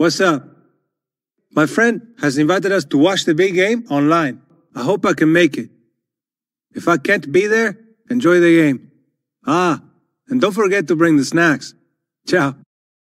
What's up? My friend has invited us to watch the big game online. I hope I can make it. If I can't be there, enjoy the game. Ah, and don't forget to bring the snacks. Ciao.